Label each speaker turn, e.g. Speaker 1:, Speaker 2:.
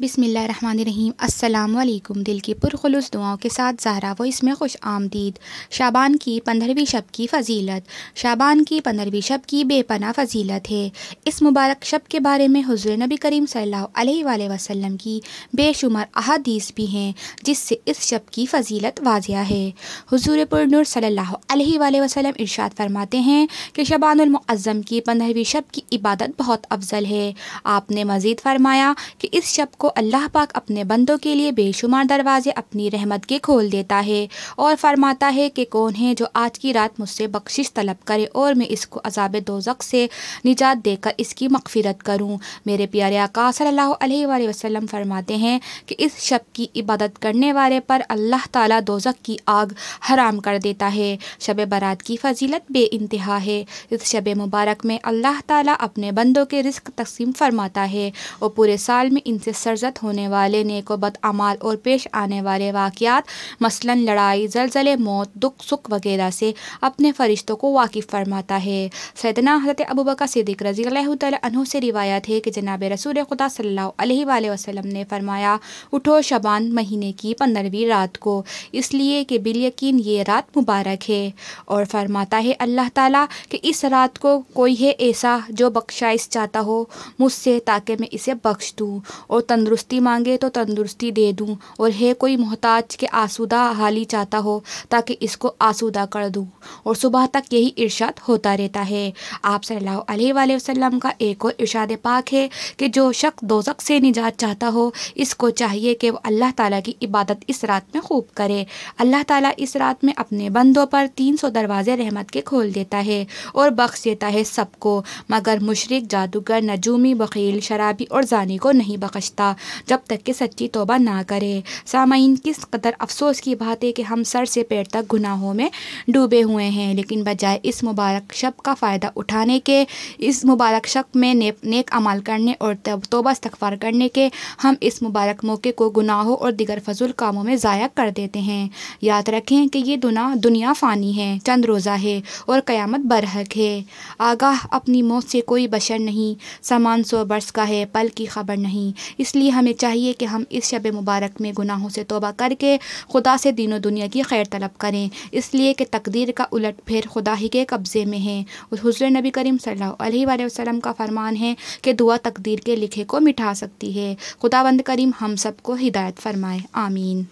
Speaker 1: बिसमीम् अल्लाम दिल की पुरखलुस दुआओं के साथ जहरा व इसमें खुश आमदीद शाबान की पंद्रहवीं शब की फ़जीलत शाबान की पंद्रहवीं शब की बेपना फ़जीलत है इस मुबारक शब के बारे में हजर नबी करीम सल वसम की बेशुमार अहदीस भी हैं जिससे इस शब की फ़जीलत वाजिया है हजूर पुरनूर सल्ला अलैहि इर्शाद इरशाद फरमाते हैं कि शबानमज़म की पंद्रहवीं शब की इबादत बहुत अफजल है आपने मज़ीद फरमाया कि इस शब को अल्लाह पाक अपने बंदों के लिए बेशुमार दरवाजे अपनी रहमत के खोल देता है और फरमाता है कि कौन है जो आज की रात मुझसे बख्शिश तलब करे और मैं इसको अजाब दोजक से निजात देकर इसकी मकफिरत करूँ मेरे प्यारे आका सल्ला वसलम फरमाते हैं कि इस शब की इबादत करने वाले पर अल्लाह ताला दोजक की आग हराम कर देता है शब बारात की फजीलत बे इंतहा है इस शब मुबारक में अल्लाह ताला अपने बंदों के रिस्क तकसीम फरमाता है और पूरे साल में इनसे सरजद होने वाले नेकोबद अमाल और पेश आने वाले वाक़ात मसलन लड़ाई जलजले मौत दुख सुख वगैरह से अपने फरिश्तों को वाकिफ़ फरमाता है सैदना हज़रत अबू बकर सिद्दीक रजी तहों से रिवायत है कि जनाब रसूल खुदा सल्ला वसलम ने फरमाया उठो शबान महीने की पंद्रहवीं रात को इसलिए कि बिलयकीन ये रात मुबारक है और फरमाता है अल्लाह ताला कि इस रात को कोई है ऐसा जो बख्शाइश चाहता हो मुझसे ताकि मैं इसे बख्श दूँ और तन तंदुरुस्ती मांगे तो तंदुरुस्ती दे दूँ और है कोई मोहताज के आसुदा हाली चाहता हो ताकि इसको आसूदा कर दूँ और सुबह तक यही इर्शाद होता रहता है आप सल्लल्लाहु अलैहि वसल्लम का एक और इर्शाद पाक है कि जो शख्स दोजक से निजात चाहता हो इसको चाहिए कि वह अल्लाह ताला की इबादत इस रात में खूब करे अल्लाह ताला इस रात में अपने बंदों पर तीन सौ दरवाज़े रहमत के खोल देता है और बख्श देता है सबको मगर मुशरक जादूगर नजूमी बकील शराबी और जानी को नहीं बख्शता जब तक कि सच्ची तोबा ना करे सामाइन किस कदर अफसोस की बात है कि हम सर से पैर तक गुनाहों में डूबे हुए हैं लेकिन बजाय इस मुबारक शब का फ़ायदा उठाने के इस मुबारक शब में ने, नेक अमाल करने और तोबा इस्तफार करने के हम इस मुबारक मौके को गुनाहों और दिगर फजूल कामों में ज़ाया कर देते हैं याद रखें कि ये दुना दुनिया फ़ानी है चंद रोज़ा है और क़यामत बरहक है आगाह अपनी मौत से कोई बशर नहीं सामान सौ बरस का है पल की खबर नहीं इसलिए लिए हमें चाहिए कि हम इस शब मुबारक में गुनाहों से तोबा करके खुदा से दीनों दुनिया की खैर तलब करें इसलिए कि तकदीर का उलट फिर खुदा ही के कब्ज़े में है और हजर नबी करीम सल वसम का फरमान है कि दुआ तकदीर के लिखे को मिठा सकती है खुदाबंद करीम हम सब को हिदायत फरमाए आमीन